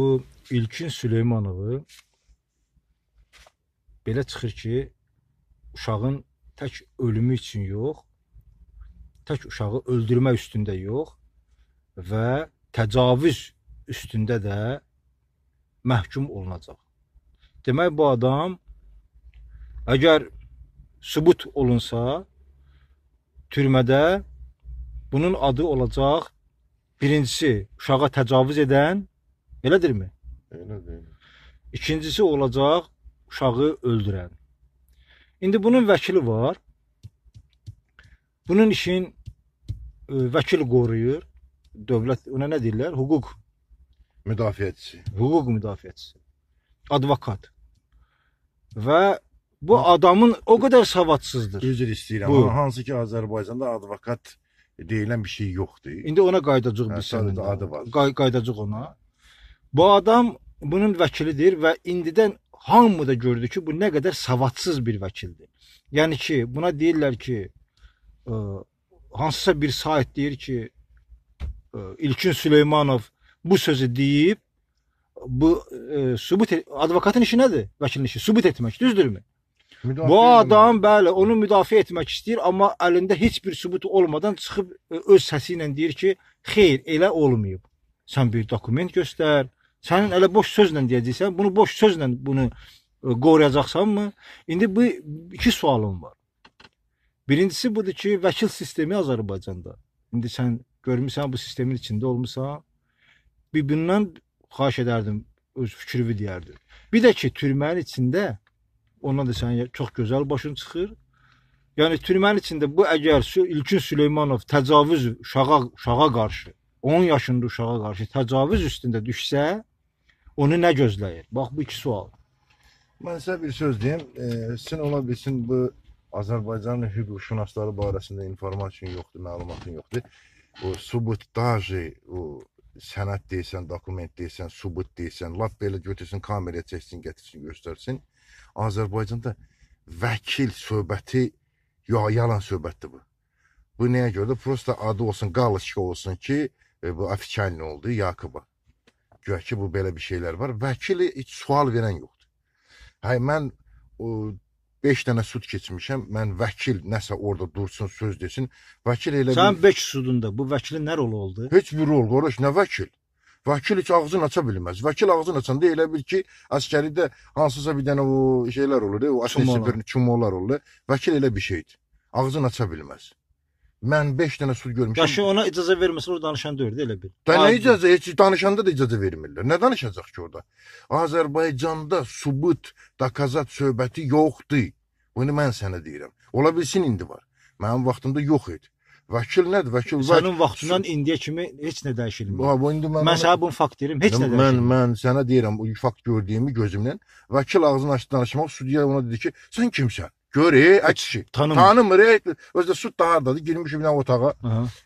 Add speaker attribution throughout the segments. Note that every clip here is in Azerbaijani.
Speaker 1: bu İlkin Süleymanovu belə çıxır ki, uşağın tək ölümü üçün yox, tək uşağı öldürmək üstündə yox və təcavüz üstündə də məhkum olunacaq. Demək, bu adam əgər sübut olunsa, türmədə bunun adı olacaq birincisi uşağa təcavüz edən Elədirmi? Elədir. İkincisi olacaq uşağı öldürən. İndi bunun vəkili var. Bunun işin e, vəkil qoruyur. Dövlət ona nə deyirlər? Hüquq müdafiəçisi. Hüquq müdafiəçisi. Advokat. Və bu ha. adamın o qədər savadsızdır. Üzr istəyirəm. Bu.
Speaker 2: Hansı ki Azərbaycanda advokat
Speaker 1: deyilən bir şey yoxdur. İndi ona qayıdacağıq biz hə, sənin. Adı var. Qay qaydacaq ona. Bu adam bunun vəkilidir və indidən hamı da gördü ki, bu nə qədər savadsız bir vəkildir. Yəni ki, buna deyirlər ki, ə, e, hansısa bir sayt deyir ki, ə, e, İlkin Süleymanov bu sözü deyib, bu ə, e, sübut advokatın işi nədir? Vəkilin işi sübut etmək, düzdürmü? Müdafiə bu adam mi? bəli onu müdafiə etmək istəyir, amma əlində heç bir sübutu olmadan çıxıb öz səsi ilə deyir ki, xeyr, elə olmayıb. Sən bir dokument göstər, Sən elə boş sözlə deyəcəksən, bunu boş sözlə bunu e, qoruyacaqsanmı? İndi bu iki sualım var. Birincisi budur ki, vəkil sistemi Azərbaycanda. İndi sən görmüsən bu sistemin içində olmusan, bir-birindən xahiş edərdim öz fikrimi deyərdi. Bir də ki, türmənin içində ona da sənin çox gözəl başın çıxır. Yəni türmənin içində bu əgər Sü İlkin Süleymanov təcavüz uşağa uşağa qarşı 10 yaşında uşağa qarşı təcavüz üstündə düşsə, onu nə gözləyir? Bax bu iki sual. Mən sizə bir söz deyim. E,
Speaker 2: sizin ola bilsin bu Azərbaycanın hüquqşünasları barəsində informasiyon yoxdur, məlumatın yoxdur. O subut daji, o sənəd deyirsən, dokument deyirsən, subut deyirsən, lap belə götürsün, kameraya çəksin, gətirsin, göstərsin. Azərbaycanda vəkil söhbəti ya yalan söhbətdir bu. Bu nəyə görə? Prosta adı olsun, qaliçka olsun ki, e, bu Afiçalin oldu, Yakuba. Güya ki, bu belə bir şeylər var. Vəkili heç sual verən yoxdur. Hay mən o, beş dənə sud keçmişəm, mən vəkil nəsə orada dursun, söz desin. Vəkil elə Sən bir... beş sudunda bu vəkilin nə rolu oldu? Heç bir rol, qardaş, nə vəkil? Vəkil heç ağzını aça bilməz. Vəkil ağzını açanda elə bil ki, əskəridə hansısa bir dənə o şeylər olur, e, o atəşi bir çumolar olur. Vəkil elə bir şeydir. Ağzını aça bilməz. Mən 5 dənə sud görmüşəm.
Speaker 1: Yaşı ona icazə verməsin, o danışanda öyrədir elə bil. Da nə icazə? Heç danışanda da icazə vermirlər.
Speaker 2: Nə danışacaq ki orada? Azərbaycanda subut, dakazat söhbəti yoxdur. Bunu mən sənə deyirəm. Ola bilsin indi var. Mənim vaxtımda yox idi. Vəkil
Speaker 1: nədir? Vəkil vəkil. Sənin vaxtından indiyə kimi heç nə dəyişilmir. Ha, bu indi mən Mən sənə bunu fakt deyirəm, heç nə dəyişilmir. Mən
Speaker 2: mən sənə deyirəm, bu fakt gördüyümü gözümlə. Vəkil ağzını açdı danışmaq, sudya ona dedi ki, sən kimsən? Görək, ə kişi. Tanımır. Tanımır. E, özü də sud da hardadır? Girmişəm bir otağa.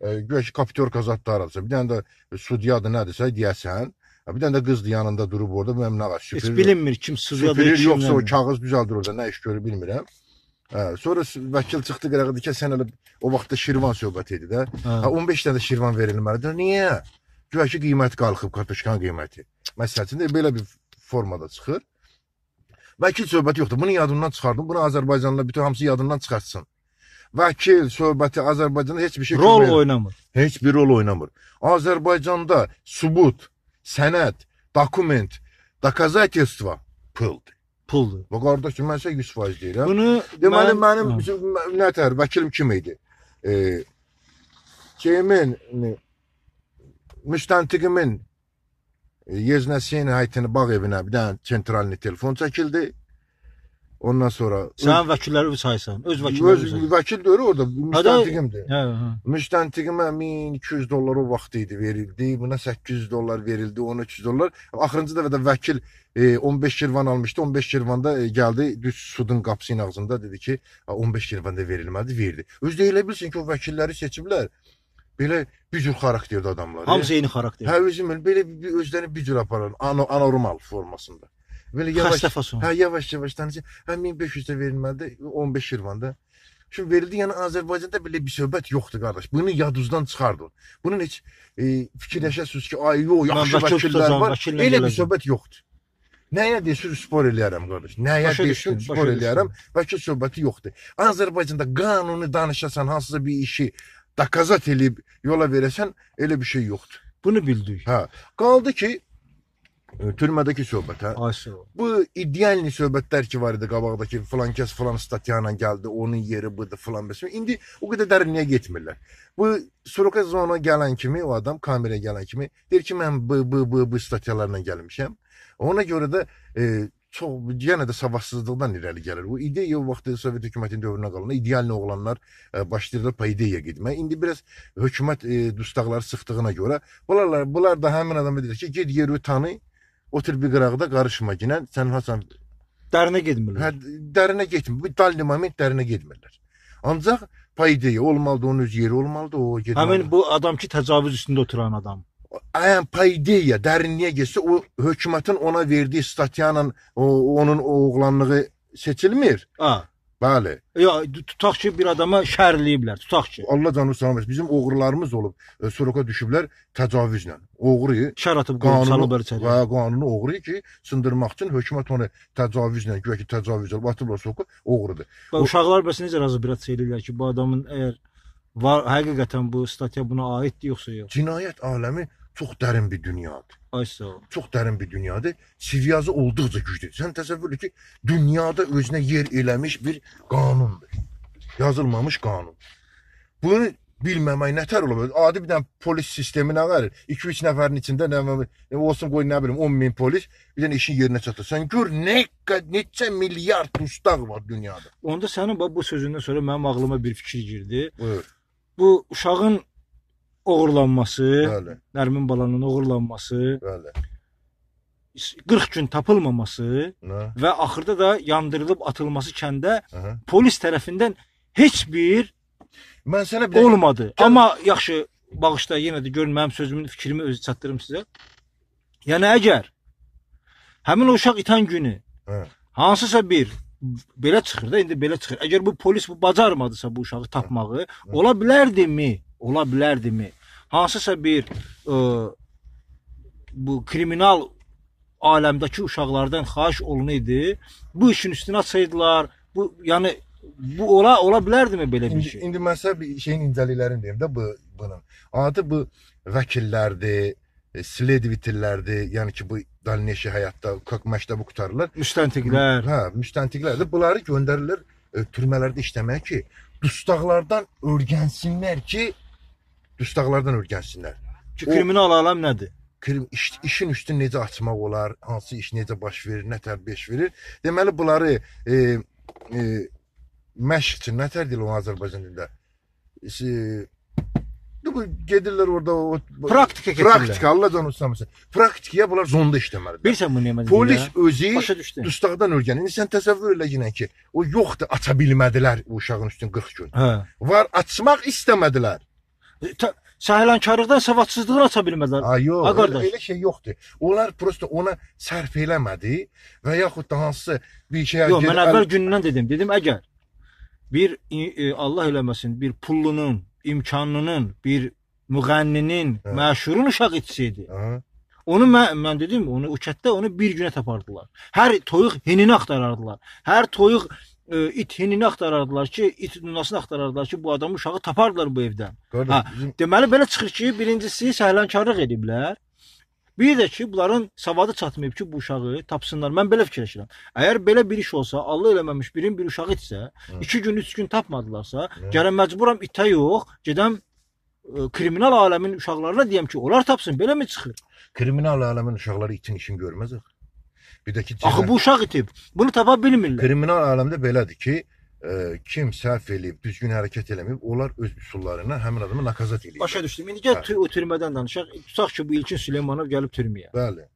Speaker 2: E, Güya ki, kapityor kazatdı arası. Bir dənə də sudyadır, nədirsə deyəsən. E, bir dənə də qızdır yanında durub orada, bilməm nə var, süpürür. Heç bilinmir kim sudyadır, kim yoxsa bilmir. o kağız düzəldir orada, nə iş görür bilmirəm. Hə, sonra vəkil çıxdı qırağa dedi ki, sən elə o vaxtda Şirvan söhbət idi də. Hə, hə 15 dənə Şirvan verilməlidir. Niyə? Güya ki, qiymət qalxıb, kartoşkanın qiyməti. Məsələn, belə bir formada çıxır. Vəkil söhbəti yoxdur. Bunu yadından çıxardın. Bunu Azərbaycanla bütün hamısı yadından çıxartsın. Vəkil söhbəti Azərbaycanda heç bir şey rol kömək, oynamır. Heç bir rol oynamır. Azərbaycanda sübut, sənəd, dokument, dokazательство pıldır. Puldur. Və qardaşım mən sizə 100% deyirəm. Bunu deməli mən... mənim hə. nətər vəkilim kim idi? Eee Ceymin müstəntiqimin E, Yeznəsin həyətini bağ evinə bir dənə sentralni telefon çəkildi. Ondan sonra sən
Speaker 1: vəkilləri öz saysan, öz vəkilləri. Öz vəkil deyir orada müstəntiqimdir. Hə,
Speaker 2: hə. Müstəntiqimə 1200 dollar o vaxt idi verildi. Buna 800 dollar verildi, 1300 dollar. Axırıncı dəfə də vəkil e, 15 kirvan almışdı. 15 kirvanda e, gəldi düz sudun qapısının ağzında dedi ki, 15 kirvanda verilmədi, verdi. Özü də elə bilsin ki, o vəkilləri seçiblər belə bir cür xarakterli adamlar. Hamısı eyni xarakter. Hə, özümün belə bir, özlərini bir cür aparan, anormal formasında. Belə yavaş, hə, yavaş yavaş tanıcı, hə, 1500 də verilməlidir, 15 Şirvanda. Şimdi verildi yani Azərbaycanda belə bir söhbət yoxdur qardaş. Bunu yadınızdan çıxardın. Bunun heç e, fikirləşəsiniz ki, ay yox, yaxşı vəkillər var. Elə bir söhbət yoxdur. Nəyə desin spor eləyərəm qardaş. Nəyə desin spor eləyərəm. Vəkil söhbəti yoxdur. Azərbaycanda qanuni danışasan hansısa bir işi da qazat eləyib yola veresen elə bir şey yoktu. Bunu bildik. Ha, kaldı ki, e, türmədəki söhbət, hə? Aşırı. Bu idealni söhbətlər ki vardı. idi qabaqdakı filan kəs filan statya onun yeri budu falan bəs. İndi o kadar dərinliyə getmirlər. Bu Soroka zona gelen kimi o adam kameraya gelen kimi deyir ki, mən bu bu bu, bu statyalarına gəlmişəm. Ona göre de. e, çox yenə də savadsızlıqdan irəli gəlir. Bu ideya o vaxt Sovet hökumətinin dövrünə qalanda idealni oğlanlar ə, e, başlayırlar payideyaya getməyə. İndi biraz hökumət ə, e, dustaqları sıxdığına görə bunlar bunlar da həmin adama deyir ki, get yeri tanı, otur bir qırağda qarışma ginə. Sən Hasan dərinə getmirlər. Hə, dərinə getmir. Bu dalni moment dərinə getmirlər. Ancaq payideyaya olmalıdır, onun öz yeri olmalıdır, o
Speaker 1: getməlidir. Həmin bu adam ki, təcavüz üstündə oturan adam.
Speaker 2: Ən paydeya dərinliyə getsə o hökumətin ona verdiyi statyanın o, onun oğlanlığı seçilmir. Ha. Bəli. Ya tutaq ki bir adama şərləyiblər, tutaq ki. Allah canı sağ olsun. Bizim oğrularımız olub, e, soruqa düşüblər təcavüzlə.
Speaker 1: Oğru şər atıb qanunular
Speaker 2: içəri. Və qanunu oğru ki, sındırmaq üçün hökumət onu təcavüzlə, güya ki təcavüz olub atıblar soruqa, oğrudur.
Speaker 1: Və uşaqlar bəs necə razı bir eləyirlər ki, bu adamın əgər var həqiqətən bu statya buna aiddir yoxsa yox? Cinayət aləmi çox dərin bir dünyadır. Ay sağ ol. Çox
Speaker 2: dərin bir dünyadır. Siryazi olduqca güclüdür. Sən təsəvvür et ki, dünyada özünə yer eləmiş bir qanundur. Yazılmamış qanun. Bunu bilməmək nətər ola bilər? Adi bir dənə polis sistemi nə var? 2-3 nəfərin içində nə olsun qoy nə bilim 10 min polis bir dənə işin yerinə çatır. Sən gör nə neçə milyard dustaq var dünyada.
Speaker 1: Onda sənin bu sözündən sonra mənim ağlıma bir fikir girdi. Buyur. Bu uşağın oğurlanması, Bəli. Nərmin balanın oğurlanması, Bəli. 40 gün tapılmaması Nə? və axırda da yandırılıb atılması kəndə Aha. polis tərəfindən heç bir Mən sənə bir olmadı. Gəl... Amma yaxşı, bağışla yenə də görün mənim sözümün fikrimi özü çatdırım sizə. Yəni əgər həmin uşaq itan günü Hə. hansısa bir belə çıxır da, indi belə çıxır. Əgər bu polis bu bacarmadısa bu uşağı tapmağı, Hı. Hə. ola bilərdimi? ola bilərdimi? Hansısa bir ə, e, bu kriminal aləmdəki uşaqlardan xahiş olunaydı, bu işin üstünə açaydılar. Bu yəni bu ola ola bilərdimi belə bir şey?
Speaker 2: İndi, indi məsələ bir şeyin incəliklərini deyim də bu bunun. Anadı bu vəkillərdir, e, sledvitillərdir, yəni ki bu dalineşi həyatda kök məktəbi qutarırlar. Müstəntiqlər. Hə, müstəntiqlərdir. Bunları göndərirlər e, türmələrdə işləməyə ki, dustaqlardan öyrənsinlər ki, dustaqlardan öyrənsinlər. Ki, kriminal aləm nədir? Krim, iş, işin üstünü necə açmaq olar, hansı iş necə baş verir, nə tər beş verir. Deməli, bunları e, e, məşq üçün, nə tər deyil onu Azərbaycan dilində? E, bu gedirlər orada o praktika keçirlər. Praktika Allah canı ustamasın. Praktikaya bunlar zonda işləməlidir. Bilirsən bu nəmədir? Polis ya? özü dustaqdan öyrənir. İndi sən təsəvvür elə yenə ki, o yoxdur aça bilmədilər bu uşağın üstün 40 gün. Hə. Var açmaq istəmədilər.
Speaker 1: E, sahilənkarlıqdan savadsızlığını aça bilmədilər. Ha, yox, ha, elə, elə
Speaker 2: şey yoxdur. Onlar prosta ona sərf eləmədi və yaxud da hansısa bir şeyə Yox, mən əvvəl
Speaker 1: gündən dedim. Dedim əgər bir e, Allah eləməsin, bir pullunun, imkanının, bir müğənninin, hə. məşhurun uşaq içsəydi. Hə. Onu mən, mən dedim, onu o kətdə onu bir günə tapardılar. Hər toyuq hinini axtarardılar. Hər toyuq e, it hinini axtarardılar ki, it nunasını axtarardılar ki, bu adamı uşağı tapardılar bu evdən. Qardaş, ha, bizim... Deməli belə çıxır ki, birincisi səhlənkarlıq ediblər. Bir də ki, bunların savadı çatmayıb ki, bu uşağı tapsınlar. Mən belə fikirləşirəm. Əgər belə bir iş olsa, Allah eləməmiş birin bir uşağı itsə, 2 hə. gün, 3 gün tapmadılarsa, hə. gələn məcburam itə yox, gedəm ə, e, kriminal aləmin uşaqlarına deyəm ki, onlar tapsın. Belə mi çıxır? Kriminal aləmin uşaqları itin işini görməz axı. Bir də ki, Axı bu uşaq itib. Bunu tapa bilmirlər. Kriminal aləmdə belədir
Speaker 2: ki, ə, e, kim səhv eləyib, düzgün hərəkət eləməyib, onlar öz üsullarına həmin adamı nakazat
Speaker 1: eləyir. Başa düşdüm. İndi gəl o türmədən danışaq. Tutaq ki, bu İlkin Süleymanov gəlib türməyə. Bəli.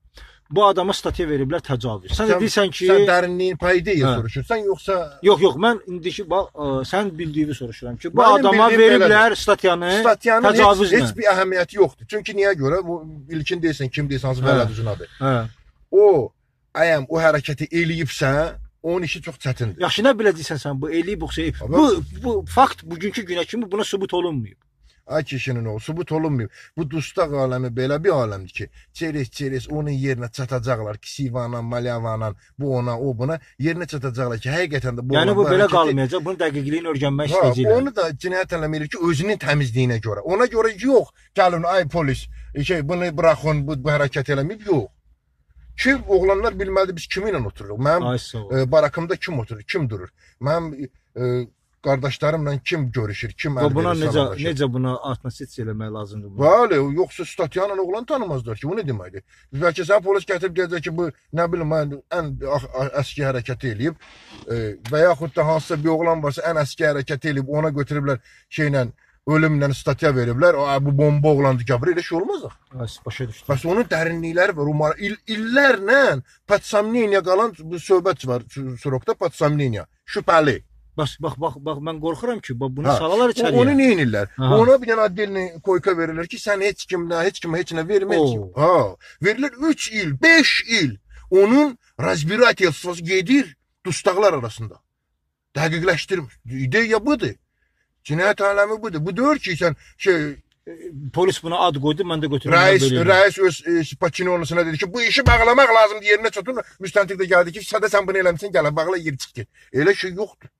Speaker 1: Bu adama statiya veriblər təcavüz. Sən, sən deyirsən ki, sən dərinliyin payı deyil hə. soruşursan, yoxsa Yox, yox, mən indiki bax ə, sən bildiyini soruşuram ki, bu Mənim adama veriblər statiyanı, statiyanın təcavüzlə. Heç, heç bir əhəmiyyəti
Speaker 2: yoxdur. Çünki niyə görə bu İlkin deyirsən, kim deyirsən, hansı vəlad hə.
Speaker 1: ucunadır. Hə. O ayam o hərəkəti eləyibsə, onun işi çox çətindir. Yaxşı, nə biləcəksən sən bu eləyib yoxsa şey. Bu bu fakt bugünkü günə kimi buna sübut olunmayıb. Ay
Speaker 2: kişinin o sübut olunmayıb. Bu dustaq aləmi belə bir aləmdir ki, çerez-çerez onun yerinə çatacaqlar. Kisivana, Malyavana, bu ona, o buna yerinə çatacaqlar ki, həqiqətən də bu Yəni bu belə hərəkəti... qalmayacaq. Bunun
Speaker 1: dəqiqliyini öyrənmək istəyəcəklər. Onu da
Speaker 2: cinayət ələm edir ki, özünün təmizliyinə görə. Ona görə yox, gəlin ay polis, şey bunu buraxın, bu, bu hərəkət eləmir. Yox. Ki oğlanlar bilmədi biz kimi ilə otururuq. Mənim ə, e, barakımda kim oturur, kim durur? Mənim ə, e, qardaşlarımla kim görüşür, kim əl buna verir, necə salamlaşır.
Speaker 1: necə buna atmosfer eləmək lazımdır bunu?
Speaker 2: Bəli, yoxsa statyanla oğlan tanımazlar ki, bu nə deməkdir? Bəlkə sən polis gətirib deyəcək ki, bu nə bilim mən ən əski hərəkət eləyib e, və yaxud da hansısa bir oğlan varsa ən əski hərəkət eləyib ona götürüblər şeylə ölümlə statya veriblər. O bu bomba oğlan dikabri elə
Speaker 1: şey olmaz axı. Bəs başa düşdüm.
Speaker 2: Bəs onun dərinlikləri var. Umar il, illərlə patsamniyaya qalan bu söhbət var. Surokda patsamniya. Şübhəli.
Speaker 1: Bəs bax bax bax mən qorxuram ki, bax bunu ha. Hə. salalar içəriyə. Onu nə edirlər? Ona bir dənə addelni
Speaker 2: koyka verirlər ki, sən heç kimdə, heç kimə heç nə vermə. Ha. Hə. Verilir 3 il, 5 il. Onun разбирательствосы gedir dustaqlar arasında. Dəqiqləşdirmir. İdeya budur. Cinayət aləmi budur. Bu deyir ki, sən şey
Speaker 1: e, polis buna ad qoydu, mən də götürürəm. Rəis,
Speaker 2: rəis öz e, Pakinonusuna dedi ki, bu işi bağlamaq lazımdır, yerinə çatın. Müstəntiq də gəldi ki, sədə sən bunu eləmisən, gəl bağla yer çıx get. Elə şey yoxdur.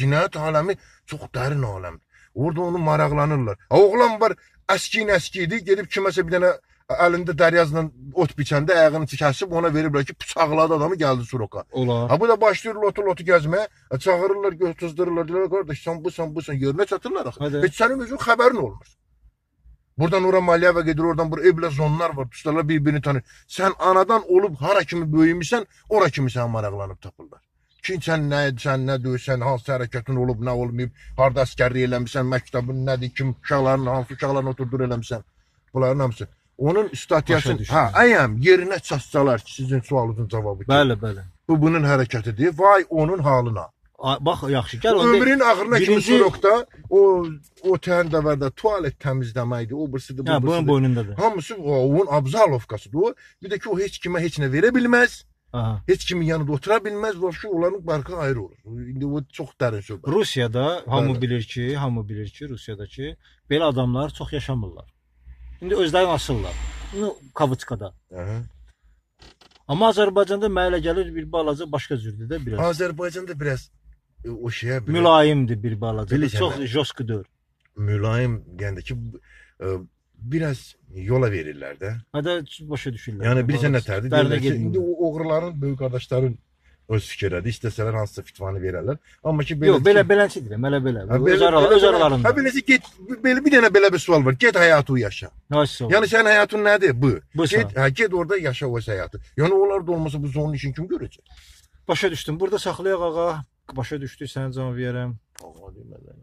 Speaker 2: Cinayət aləmi çox dərin aləmdir. Orada onu maraqlanırlar. Oğlan var, əski nəski idi, gedib kiməsə bir dənə əlində dəryazla ot biçəndə ayağını kəsib ona veriblər ki, bıçaqladı adamı gəldi Suroka. Ola. Ha bu da başlayır lotu lotu gəzməyə, çağırırlar, götüzdürürlər, deyirlər qardaş sən busan busan yerinə çatırlar axı. Heç sənin özün xəbərin olmur. Buradan ora Maliyeva gedir, oradan bura evlə zonlar var, tutarlar bir-birini tanır. Sən anadan olub hara kimi böyümüsən, ora kimi sən maraqlanıb tapırlar. Kim sən nə edəsən, nə döysən, hansı hərəkətin olub, nə olmayıb, harda əskərlik eləmisən, məktəbin nədir, kim uşaqların, hansı uşaqların oturdur eləmisən. Bunların hamısı onun statiyasını, hə, əyəm yerinə çatsalar ki, sizin sualınızın cavabı. Bəli, bəli. Bu bunun hərəkətidir. Vay onun halına.
Speaker 1: A, bax yaxşı gəl onda. Ömrün axırına birinci... kimi sorokda
Speaker 2: o o təhəndəvərdə tualet təmizləməkdir, o birisidir, bu birisidir. Hə, boynundadır. Hamısı o, onun Abzalovkasıdır o. Bir də ki o heç kimə heç nə verə bilməz. Aha. Heç kimin yanında otura bilməz, vəbşi onların barkı ayrı olur. İndi o
Speaker 1: çox dərin söhbət. Rusiyada hamı Bəli. bilir ki, hamı bilir ki, Rusiyadakı belə adamlar çox yaşamırlar. İndi özləri asırlar. Bunu kavıçkada. Aha. Amma Azərbaycanda mənə gəlir bir balaca başka cürdür də biraz. Azərbaycanda biraz e, o şeyə biraz mülayimdir bir balaca. Bilirsən, Çox hə? joski deyil. Mülayim yəni ki
Speaker 2: e, biraz yola verirlər də. Hə də başa düşürlər. Yəni bir sənə tərdi. Deyirlər ki, indi o oğruların, böyük qardaşların öz fikirlədi. İstəsələr hansısa fitvanı verərlər. Amma ki belə Yox, belə beləsi deyirəm, elə belə. Hə, belə öz aralarında, öz aralarında. Hə beləcə get belə bir dənə belə bir sual var. Get həyatı yaşa. Nasıl? Yəni sənin həyatın nədir? Bu. bu get, hə, get orada yaşa o həyatı.
Speaker 1: Yəni onlar da olmasa bu zonun işini kim görəcək? Başa düşdüm. Burada saxlayaq ağa. Başa düşdük, sənə can verərəm. Ağa demədəm.